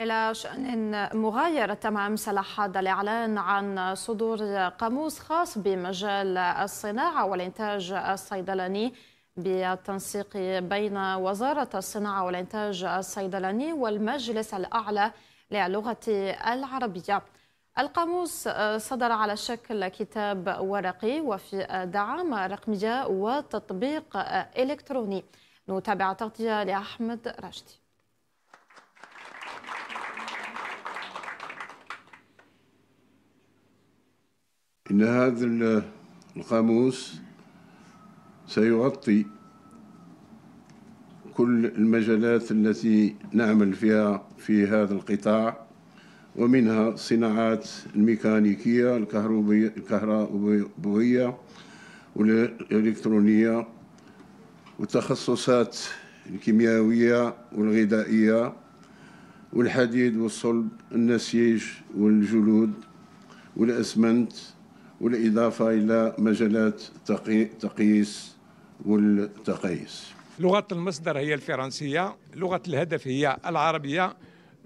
إلى شأن مغاير تمام صلاح هذا الإعلان عن صدور قاموس خاص بمجال الصناعة والإنتاج الصيدلاني بالتنسيق بين وزارة الصناعة والإنتاج الصيدلاني والمجلس الأعلى للغة العربية القاموس صدر على شكل كتاب ورقي وفي دعامة رقمية وتطبيق إلكتروني نتابع تغطية لأحمد راشدي إن هذا القاموس سيغطي كل المجالات التي نعمل فيها في هذا القطاع ومنها الصناعات الميكانيكية الكهربائية والإلكترونية والتخصصات الكيميائية والغذائية والحديد والصلب النسيج والجلود والأسمنت والإضافة إلى مجالات تقي... تقييس والتقيس لغة المصدر هي الفرنسية لغة الهدف هي العربية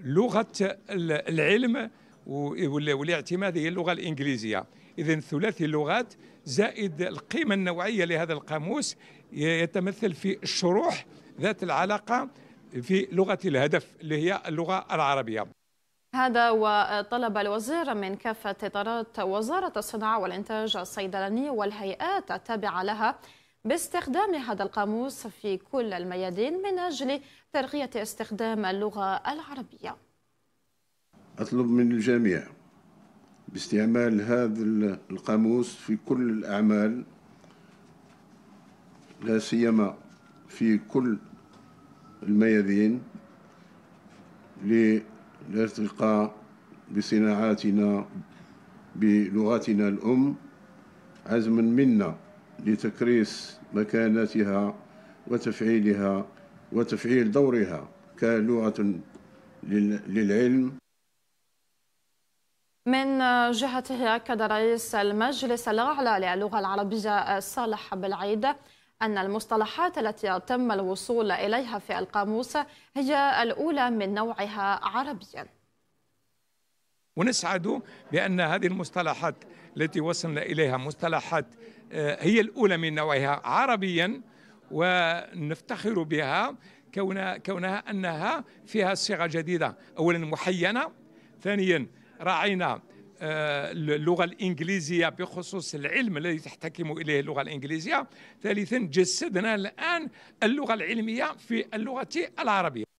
لغة العلم والاعتماد هي اللغة الإنجليزية إذا ثلاثي اللغات زائد القيمة النوعية لهذا القاموس يتمثل في الشروح ذات العلاقة في لغة الهدف اللي هي اللغة العربية هذا وطلب الوزير من كافة إطارات وزارة الصناعة والإنتاج الصيدلاني والهيئات التابعة لها باستخدام هذا القاموس في كل الميادين من أجل ترقية استخدام اللغة العربية أطلب من الجميع باستعمال هذا القاموس في كل الأعمال لا سيما في كل الميادين الارتقاء بصناعاتنا بلغتنا الأم عزما منا لتكريس مكانتها وتفعيلها وتفعيل دورها كلغة للعلم من جهته أكد رئيس المجلس الأعلى للغة العربية صالح بالعيد أن المصطلحات التي تم الوصول إليها في القاموس هي الأولى من نوعها عربيا ونسعد بأن هذه المصطلحات التي وصلنا إليها مصطلحات آه، هي الأولى من نوعها عربيا ونفتخر بها كونها أنها فيها صيغة جديدة أولا محينة ثانيا راعينا اللغة آه، الإنجليزية بخصوص العلم الذي تحتكم إليه اللغة الإنجليزية ثالثا جسدنا الآن اللغة العلمية في اللغة العربية